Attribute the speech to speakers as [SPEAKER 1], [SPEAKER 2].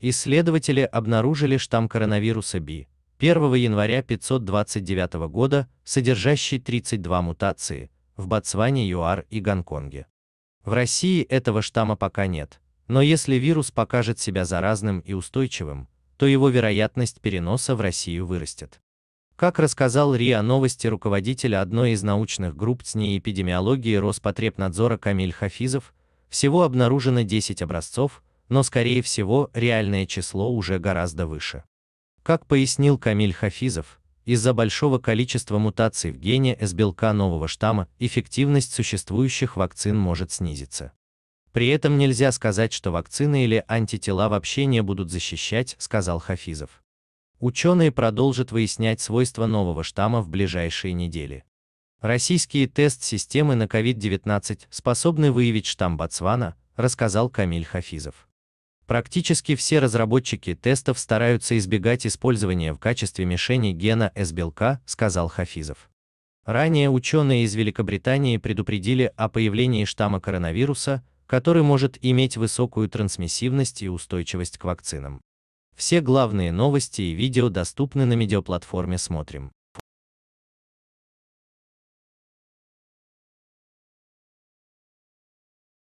[SPEAKER 1] Исследователи обнаружили штамм коронавируса B 1 января 529 года, содержащий 32 мутации в Ботсване, ЮАР и Гонконге. В России этого штамма пока нет, но если вирус покажет себя заразным и устойчивым, то его вероятность переноса в Россию вырастет. Как рассказал РИА Новости руководитель одной из научных групп СНИ эпидемиологии Роспотребнадзора Камиль Хафизов, всего обнаружено 10 образцов, но скорее всего реальное число уже гораздо выше. Как пояснил Камиль Хафизов, из-за большого количества мутаций в гене С-белка нового штамма эффективность существующих вакцин может снизиться. При этом нельзя сказать, что вакцины или антитела вообще не будут защищать, сказал Хафизов. Ученые продолжат выяснять свойства нового штамма в ближайшие недели. Российские тест-системы на COVID-19 способны выявить штамм Ботсвана, рассказал Камиль Хафизов. Практически все разработчики тестов стараются избегать использования в качестве мишени гена С-белка, сказал Хафизов. Ранее ученые из Великобритании предупредили о появлении штамма коронавируса, который может иметь высокую трансмиссивность и устойчивость к вакцинам. Все главные новости и видео доступны на медиаплатформе «Смотрим».